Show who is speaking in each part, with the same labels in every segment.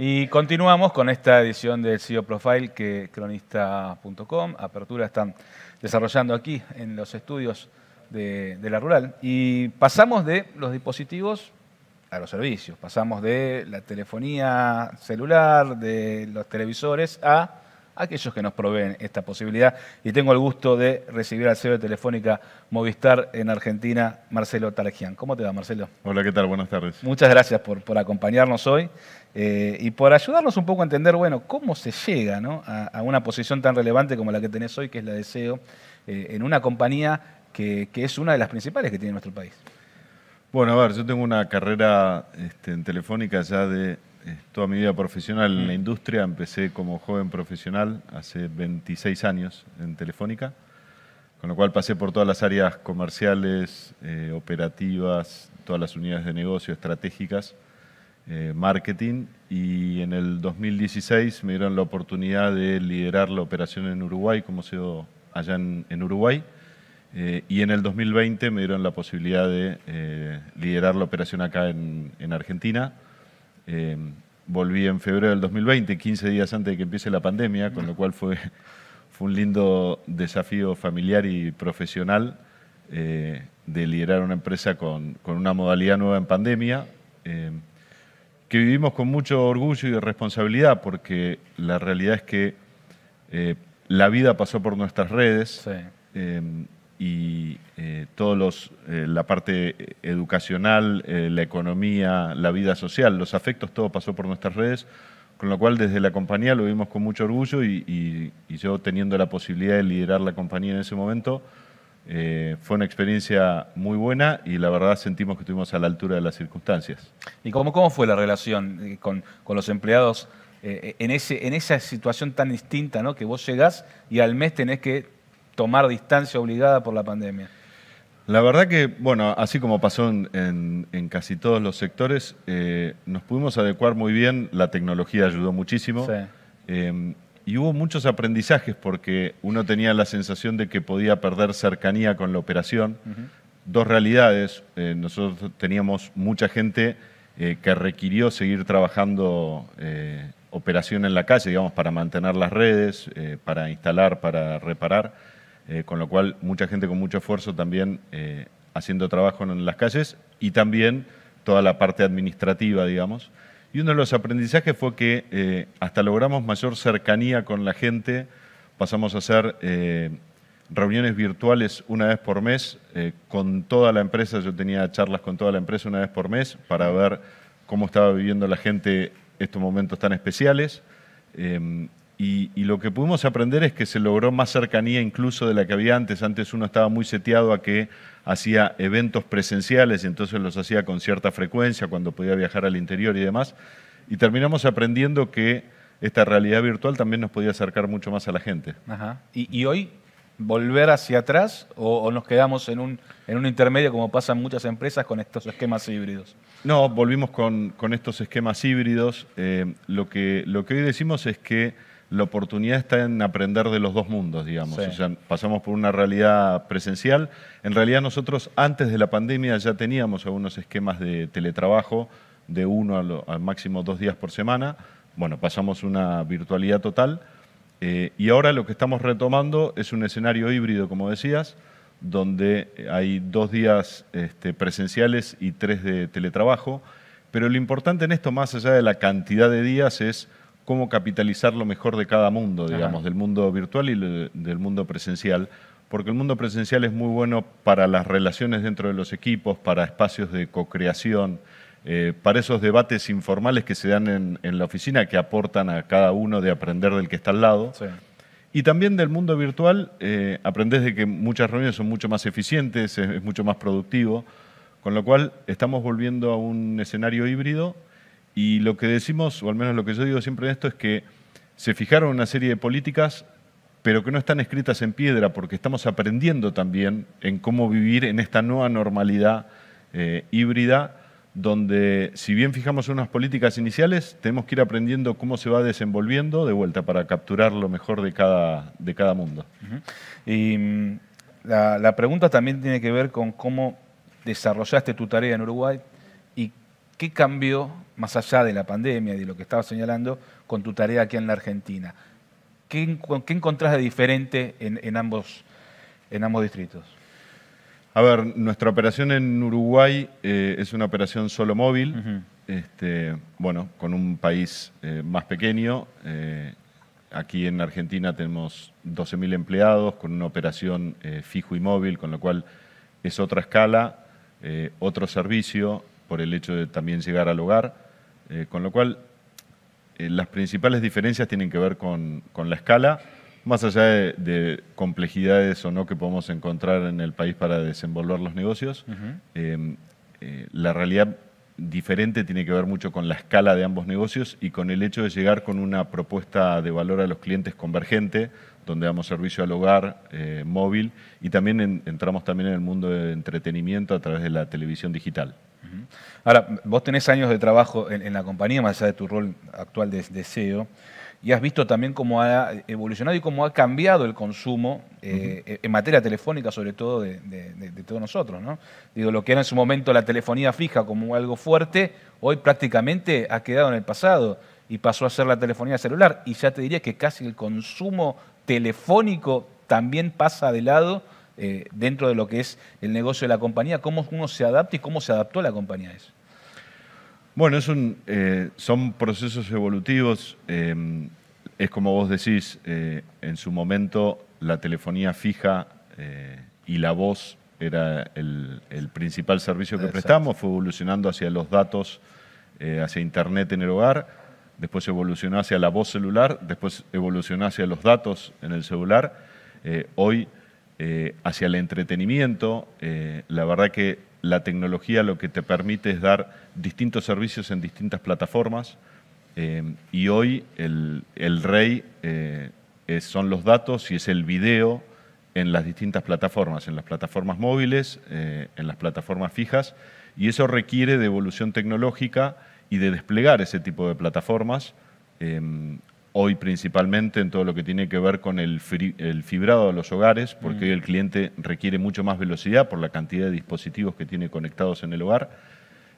Speaker 1: Y continuamos con esta edición del CEO Profile que cronista.com, Apertura, están desarrollando aquí en los estudios de, de, la rural. Y pasamos de los dispositivos a los servicios, pasamos de la telefonía celular, de los televisores a aquellos que nos proveen esta posibilidad. Y tengo el gusto de recibir al CEO de Telefónica Movistar en Argentina, Marcelo Talegian. ¿Cómo te va, Marcelo?
Speaker 2: Hola, ¿qué tal? Buenas tardes. Muchas gracias
Speaker 1: por, acompañarnos hoy eh, y por ayudarnos un poco a entender, bueno, cómo se llega a, una posición tan relevante como la que tenés hoy, que es la de CEO, eh, en una compañía que, es una de las principales que tiene nuestro país.
Speaker 2: Bueno, a ver, yo tengo una carrera este, en Telefónica ya de toda mi vida profesional en la mm. industria. Empecé como joven profesional hace 26 años en Telefónica, con lo cual pasé por todas las áreas comerciales, eh, operativas, todas las unidades de negocio estratégicas, eh, marketing, y en el 2016 me dieron la oportunidad de liderar la operación en Uruguay, como se allá en, Uruguay. Eh, y en el 2020 me dieron la posibilidad de liderar la operación acá en Argentina Em, volví en febrero del 2020, 15 días antes de que empiece la pandemia, con lo cual fue, un lindo desafío familiar y profesional eh, de liderar una empresa con, una modalidad nueva en pandemia, em, que vivimos con mucho orgullo y responsabilidad, porque la realidad es que eh, la vida pasó por nuestras redes. Sí. Em, y eh, todos los, eh, la parte educacional, eh, la economía, la vida social, los afectos, todo pasó por nuestras redes, con lo cual desde la compañía lo vimos con mucho orgullo y, yo teniendo la posibilidad de liderar la compañía en ese momento, fue una experiencia muy buena y la verdad sentimos que estuvimos a la altura de las circunstancias.
Speaker 1: ¿Y cómo, cómo fue la relación con, con los empleados en, ese, en esa situación tan distinta, ¿no? que vos llegás y al mes tenés que tomar distancia obligada por la pandemia?
Speaker 2: La verdad que, bueno, así como pasó en, casi todos los sectores, eh, nos pudimos adecuar muy bien, la tecnología ayudó muchísimo. Eh, y hubo muchos aprendizajes porque uno tenía la sensación de que podía perder cercanía con la operación. Dos realidades, eh, nosotros teníamos mucha gente que requirió seguir trabajando operación en la calle, digamos, para mantener las redes, para instalar, para reparar eh, con lo cual mucha gente con mucho esfuerzo también eh, haciendo trabajo en las calles y también toda la parte administrativa, digamos. Y uno de los aprendizajes fue que eh, hasta logramos mayor cercanía con la gente, pasamos a hacer reuniones virtuales una vez por mes con toda la empresa, yo tenía charlas con toda la empresa una vez por mes para ver cómo estaba viviendo la gente estos momentos tan especiales. Y, lo que pudimos aprender es que se logró más cercanía incluso de la que había antes. Antes uno estaba muy seteado a que hacía eventos presenciales, y entonces los hacía con cierta frecuencia cuando podía viajar al interior y demás. Y terminamos aprendiendo que esta realidad virtual también nos podía acercar mucho más a la gente.
Speaker 1: ¿Y, hoy volver hacia atrás o, nos quedamos en un, en un intermedio como pasan muchas empresas con estos esquemas híbridos?
Speaker 2: No, volvimos con, estos esquemas híbridos. Eh, lo, que, lo que hoy decimos es que la oportunidad está en aprender de los dos mundos, digamos. pasamos por una realidad presencial. En realidad nosotros antes de la pandemia ya teníamos algunos esquemas de teletrabajo de uno al, máximo dos días por semana. Bueno, pasamos una virtualidad total. Eh, y ahora lo que estamos retomando es un escenario híbrido, como decías, donde hay dos días este, presenciales y tres de teletrabajo. Pero lo importante en esto, más allá de la cantidad de días, es cómo capitalizar lo mejor de cada mundo, digamos, del mundo virtual y del mundo presencial, porque el mundo presencial es muy bueno para las relaciones dentro de los equipos, para espacios de co-creación, eh, para esos debates informales que se dan en, la oficina que aportan a cada uno de aprender del que está al lado. Y también del mundo virtual, eh, aprendes de que muchas reuniones son mucho más eficientes, es mucho más productivo, con lo cual estamos volviendo a un escenario híbrido y lo que decimos, o al menos lo que yo digo siempre en esto, es que se fijaron una serie de políticas, pero que no están escritas en piedra, porque estamos aprendiendo también en cómo vivir en esta nueva normalidad eh, híbrida, donde si bien fijamos unas políticas iniciales, tenemos que ir aprendiendo cómo se va desenvolviendo de vuelta para capturar lo mejor de cada, de cada mundo. Y mm, la, la pregunta también tiene que ver con cómo
Speaker 1: desarrollaste tu tarea en Uruguay, ¿Qué cambió, más allá de la pandemia y de lo que estaba señalando, con tu tarea aquí en la Argentina? ¿Qué, encontrás de diferente
Speaker 2: en, ambos, distritos? A ver, nuestra operación en Uruguay eh, es una operación solo móvil, este, bueno, con un país eh, más pequeño. Eh, aquí en Argentina tenemos 12.000 empleados con una operación fijo y móvil, con lo cual es otra escala, otro servicio, por el hecho de también llegar al hogar, eh, con lo cual eh, las principales diferencias tienen que ver con, la escala, más allá de, complejidades o no que podemos encontrar en el país para desenvolver los negocios, em, eh, la realidad diferente tiene que ver mucho con la escala de ambos negocios y con el hecho de llegar con una propuesta de valor a los clientes convergente, donde damos servicio al hogar, móvil, y también entramos también en el mundo de entretenimiento a través de la televisión digital. Ahora, vos tenés años de trabajo en, la compañía, más allá de tu rol
Speaker 1: actual de, CEO, y has visto también cómo ha evolucionado y cómo ha cambiado el consumo eh, eh, en materia telefónica, sobre todo de, de, todos nosotros. ¿no? Digo, lo que era en su momento la telefonía fija como algo fuerte, hoy prácticamente ha quedado en el pasado y pasó a ser la telefonía celular. Y ya te diría que casi el consumo telefónico también pasa de lado eh, dentro de lo que es el negocio de la compañía, cómo uno se adapta y cómo se adaptó la compañía a eso.
Speaker 2: Bueno, es un, eh, son procesos evolutivos. Em, es como vos decís, eh, en su momento la telefonía fija y la voz era el, principal servicio que prestamos, fue evolucionando hacia los datos, hacia Internet en el hogar, después evolucionó hacia la voz celular, después evolucionó hacia los datos en el celular. hoy eh, hacia el entretenimiento. Eh, la verdad que la tecnología lo que te permite es dar distintos servicios en distintas plataformas eh, y hoy el, rey son los datos y es el video en las distintas plataformas, en las plataformas móviles, en las plataformas fijas, y eso requiere de evolución tecnológica y de desplegar ese tipo de plataformas hoy principalmente en todo lo que tiene que ver con el, fibrado de los hogares, porque mm. hoy el cliente requiere mucho más velocidad por la cantidad de dispositivos que tiene conectados en el hogar.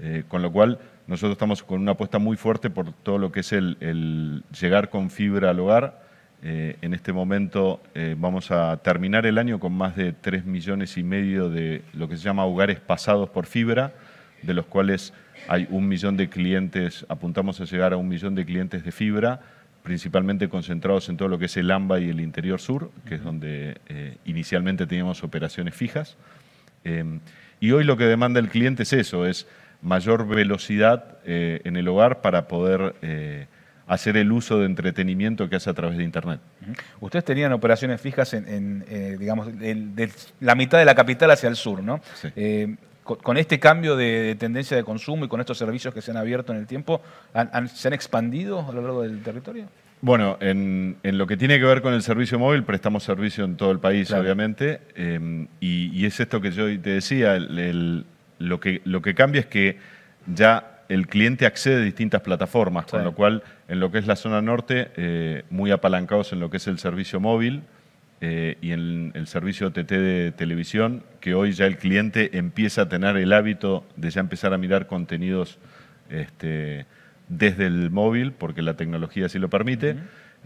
Speaker 2: Eh, con lo cual, nosotros estamos con una apuesta muy fuerte por todo lo que es el, llegar con fibra al hogar. Eh, en este momento eh, vamos a terminar el año con más de 3 millones y medio de lo que se llama hogares pasados por fibra, de los cuales hay un millón de clientes, apuntamos a llegar a un millón de clientes de fibra principalmente concentrados en todo lo que es el AMBA y el interior sur, que es donde eh, inicialmente teníamos operaciones fijas. Em, y hoy lo que demanda el cliente es eso, es mayor velocidad eh, en el hogar para poder eh, hacer el uso de entretenimiento que hace a través de Internet. Ustedes tenían operaciones fijas
Speaker 1: en, digamos, la mitad de la capital hacia el sur, ¿no? Sí con, este cambio de, tendencia de consumo y con estos servicios que se han abierto en el tiempo, ¿han, se han expandido a lo largo del territorio?
Speaker 2: Bueno, en, lo que tiene que ver con el servicio móvil, prestamos servicio en todo el país, obviamente, em, y, es esto que yo te decía, lo, que, cambia es que ya el cliente accede a distintas plataformas, con lo cual en lo que es la zona norte, eh, muy apalancados en lo que es el servicio móvil, eh, y en el servicio OTT de televisión, que hoy ya el cliente empieza a tener el hábito de ya empezar a mirar contenidos este, desde el móvil, porque la tecnología sí lo permite,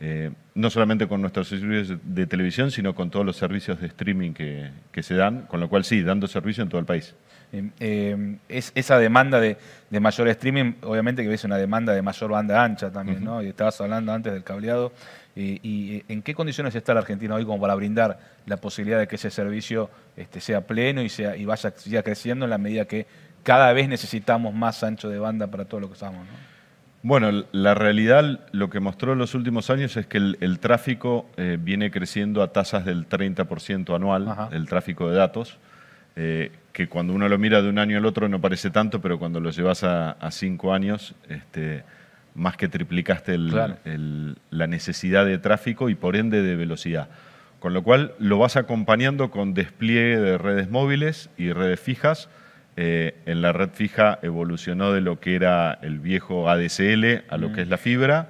Speaker 2: eh, no solamente con nuestros servicios de televisión, sino con todos los servicios de streaming que se dan, con lo cual sí, dando servicio en todo el país. Em,
Speaker 1: em, es esa demanda de, mayor streaming, obviamente que es una demanda de mayor banda ancha también, ¿no? Y estabas hablando antes del cableado. ¿Y eh, en qué condiciones está la Argentina hoy como para brindar la posibilidad de que ese servicio este, sea pleno y, sea, y vaya siga creciendo en la medida que cada vez necesitamos más ancho de banda para todo lo que usamos?
Speaker 2: Bueno, la realidad lo que mostró en los últimos años es que el, tráfico eh, viene creciendo a tasas del 30% anual, el tráfico de datos. Eh, que cuando uno lo mira de un año al otro no parece tanto, pero cuando lo llevas a, cinco años, este, más que triplicaste la necesidad de tráfico y por ende de velocidad. Con lo cual lo vas acompañando con despliegue de redes móviles y redes fijas. Eh, en la red fija evolucionó de lo que era el viejo ADSL a lo que mm. es la fibra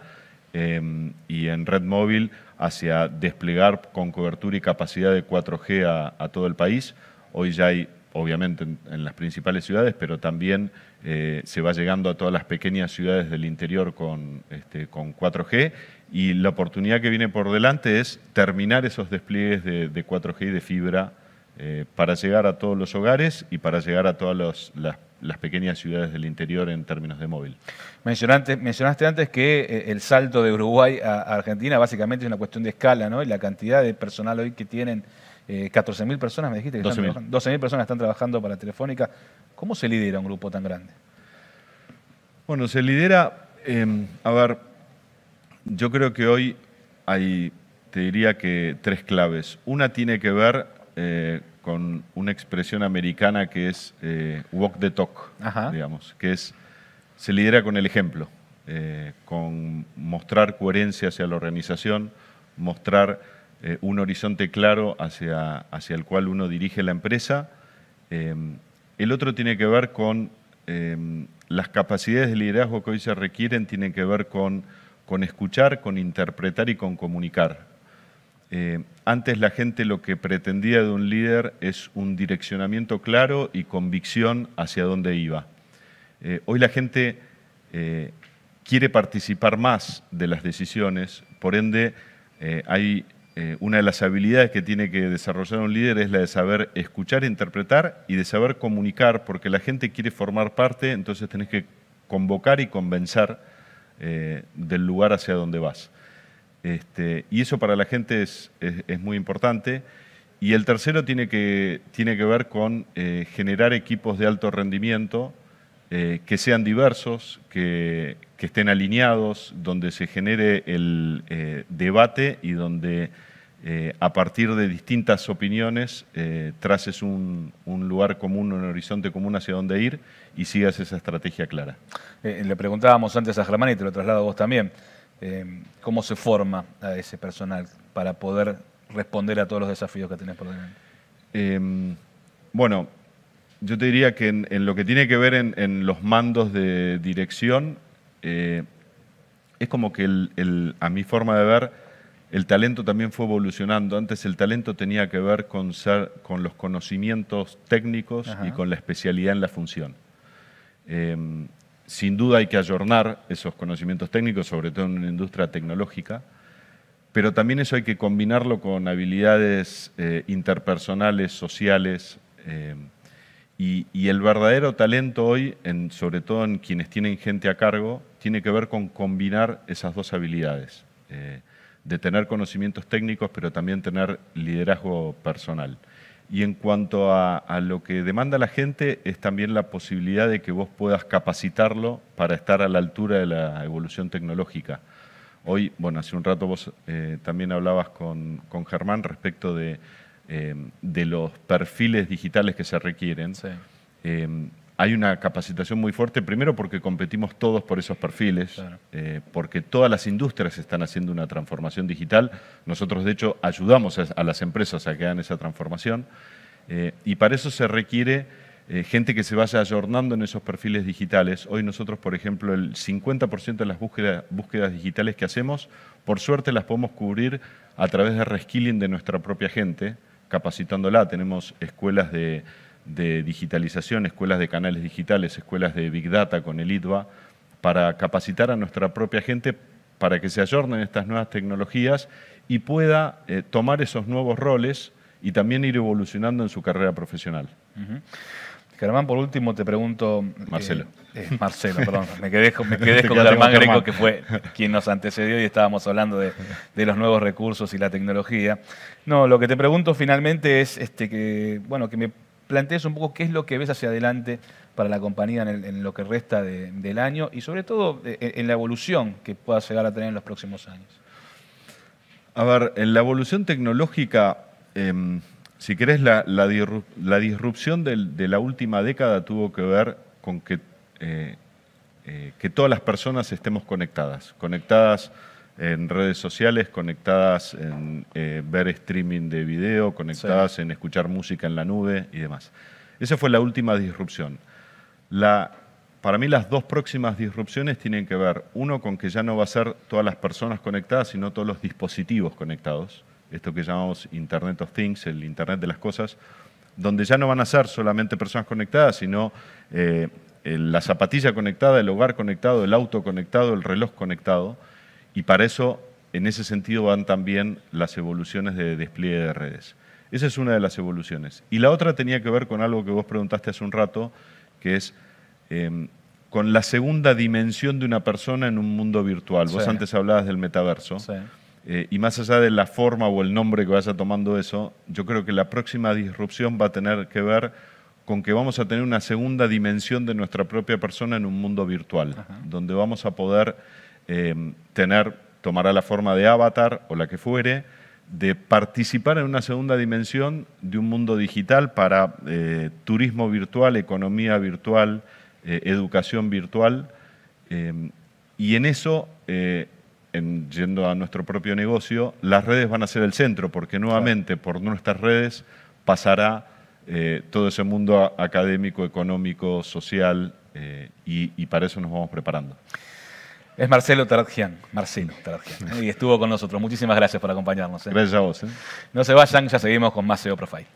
Speaker 2: em, y en red móvil hacia desplegar con cobertura y capacidad de 4G a, a todo el país. Hoy ya hay obviamente en, las principales ciudades, pero también eh, se va llegando a todas las pequeñas ciudades del interior con, este, con 4G y la oportunidad que viene por delante es terminar esos despliegues de, 4G y de fibra eh, para llegar a todos los hogares y para llegar a todas las, pequeñas ciudades del interior en términos de móvil. Mencionaste, mencionaste antes que
Speaker 1: eh, el salto de Uruguay a Argentina básicamente es una cuestión de escala, ¿no? Y la cantidad de personal hoy que tienen 14.000 eh, personas, me dijiste que 12.000 personas están trabajando para Telefónica. ¿Cómo se lidera un grupo tan grande?
Speaker 2: Bueno, se lidera, em, a ver, yo creo que hoy hay, te diría que tres claves. Una tiene que ver eh, con una expresión americana que es eh, walk the talk, digamos, que es, se lidera con el ejemplo, con mostrar coherencia hacia la organización, mostrar eh, un horizonte claro hacia, hacia, el cual uno dirige la empresa. Eh, el otro tiene que ver con eh, las capacidades de liderazgo que hoy se requieren, tienen que ver con, con escuchar, con interpretar y con comunicar. antes la gente lo que pretendía de un líder es un direccionamiento claro y convicción hacia dónde iba. hoy la gente quiere participar más de las decisiones, por ende hay eh, una de las habilidades que tiene que desarrollar un líder es la de saber escuchar, interpretar y de saber comunicar, porque la gente quiere formar parte, entonces tenés que convocar y convencer eh, del lugar hacia donde vas. Este, y eso para la gente es, muy importante. Y el tercero tiene que, tiene que ver con eh, generar equipos de alto rendimiento eh, que sean diversos, que, estén alineados, donde se genere el eh, debate y donde eh, a partir de distintas opiniones traces un, lugar común, un horizonte común hacia dónde ir y sigas esa estrategia clara. le preguntábamos antes a Germán y te lo traslado a vos también,
Speaker 1: ¿cómo se forma a ese personal para poder responder a todos los desafíos que tenés por delante?
Speaker 2: Em, bueno, yo te diría que en, lo que tiene que ver en, los mandos de dirección, eh, es como que a mi forma de ver, el talento también fue evolucionando. Antes el talento tenía que ver con, ser, con los conocimientos técnicos y con la especialidad en la función. Em, sin duda hay que ayornar esos conocimientos técnicos, sobre todo en una industria tecnológica, pero también eso hay que combinarlo con habilidades eh, interpersonales, sociales. Em, y, el verdadero talento hoy, sobre todo en quienes tienen gente a cargo, tiene que ver con combinar esas dos habilidades, eh, de tener conocimientos técnicos, pero también tener liderazgo personal. Y en cuanto a, lo que demanda la gente, es también la posibilidad de que vos puedas capacitarlo para estar a la altura de la evolución tecnológica. Hoy, bueno, hace un rato vos eh, también hablabas con, con Germán respecto de eh, de los perfiles digitales que se requieren, eh, hay una capacitación muy fuerte, primero porque competimos todos por esos perfiles, eh, porque todas las industrias están haciendo una transformación digital. Nosotros, de hecho, ayudamos a, las empresas a que hagan esa transformación. y para eso se requiere gente que se vaya ayornando en esos perfiles digitales. Hoy nosotros, por ejemplo, el 50% de las búsquedas digitales que hacemos, por suerte las podemos cubrir a través de reskilling de nuestra propia gente capacitándola. Tenemos escuelas de, digitalización, escuelas de canales digitales, escuelas de Big Data con el IDVA, para capacitar a nuestra propia gente para que se ayornen estas nuevas tecnologías y pueda eh, tomar esos nuevos roles y también ir evolucionando en su carrera profesional. Germán, por último te
Speaker 1: pregunto. Eh, Marcelo. Eh, Marcelo, perdón. Me quedé, con Germán Greco, que fue quien nos antecedió y estábamos hablando de, los nuevos recursos y la tecnología. No, lo que te pregunto finalmente es este, que, bueno, que me plantees un poco qué es lo que ves hacia adelante para la compañía en, lo que resta del año y sobre todo eh, en, la evolución que pueda llegar a tener en los próximos años.
Speaker 2: A ver, en la evolución tecnológica. Em, si querés, la, disrupción de la última década tuvo que ver con que, eh, eh, que todas las personas estemos conectadas, conectadas en redes sociales, conectadas en eh, ver streaming de video, conectadas en escuchar música en la nube y demás. Esa fue la última disrupción. para mí las dos próximas disrupciones tienen que ver, uno, con que ya no va a ser todas las personas conectadas, sino todos los dispositivos conectados esto que llamamos Internet of Things, el Internet de las Cosas, donde ya no van a ser solamente personas conectadas, sino eh, la zapatilla conectada, el hogar conectado, el auto conectado, el reloj conectado, y para eso, en ese sentido, van también las evoluciones de despliegue de redes. Esa es una de las evoluciones. Y la otra tenía que ver con algo que vos preguntaste hace un rato, que es em, con la segunda dimensión de una persona en un mundo virtual. Vos antes hablabas del metaverso. Sí. Eh, y más allá de la forma o el nombre que vaya tomando eso, yo creo que la próxima disrupción va a tener que ver con que vamos a tener una segunda dimensión de nuestra propia persona en un mundo virtual, donde vamos a poder em, tener, tomará la forma de avatar o la que fuere, de participar en una segunda dimensión de un mundo digital para eh, turismo virtual, economía virtual, eh, educación virtual. Em, y en eso yendo a nuestro propio negocio, las redes van a ser el centro, porque nuevamente por nuestras redes pasará eh, todo ese mundo académico, económico, social, eh, y, para eso nos vamos preparando. Es Marcelo Taradjian, Marcelo Taradjian, ¿eh?
Speaker 1: y estuvo con nosotros. Muchísimas gracias por acompañarnos. Gracias a vos. No se vayan, ya seguimos con más SEO Profile.